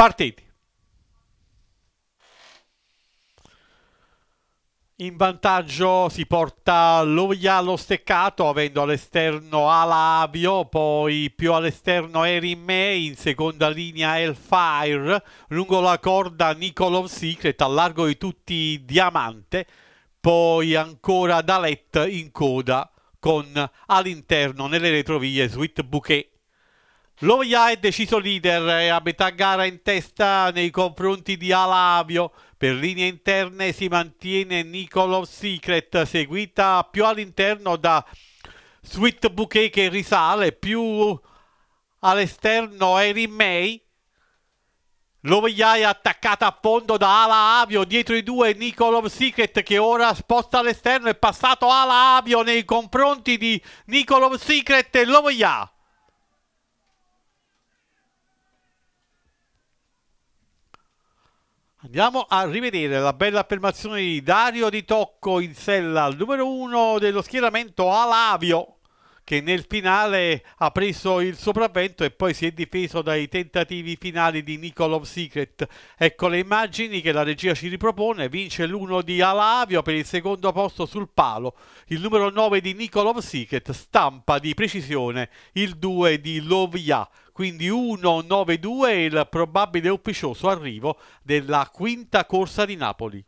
Partiti. In vantaggio si porta Loia allo steccato avendo all'esterno Alavio, poi più all'esterno Erin May, in seconda linea Elfire, lungo la corda Nicolov Secret, al largo di tutti Diamante, poi ancora Dalet in coda con all'interno nelle retrovie Sweet Bouquet. Loia è deciso leader e eh, a metà gara in testa nei confronti di Alavio. Per linee interne si mantiene Nicolò Secret, seguita più all'interno da Sweet Bouquet che risale, più all'esterno Erin May. è attaccata a fondo da Ala Avio, dietro i due Nicolov Secret che ora sposta all'esterno, è passato Ala Avio nei confronti di Nicolov Secret e Loviai. Andiamo a rivedere la bella affermazione di Dario Di Tocco in sella al numero 1 dello schieramento Alavio che nel finale ha preso il sopravvento e poi si è difeso dai tentativi finali di Nicolò Secret. Ecco le immagini che la regia ci ripropone, vince l'1 di Alavio per il secondo posto sul palo, il numero 9 di Nicolò Secret, stampa di precisione il 2 di Lovia quindi 1-9-2 è il probabile ufficioso arrivo della quinta corsa di Napoli.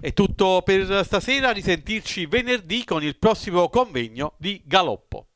È tutto per stasera, risentirci venerdì con il prossimo convegno di Galoppo.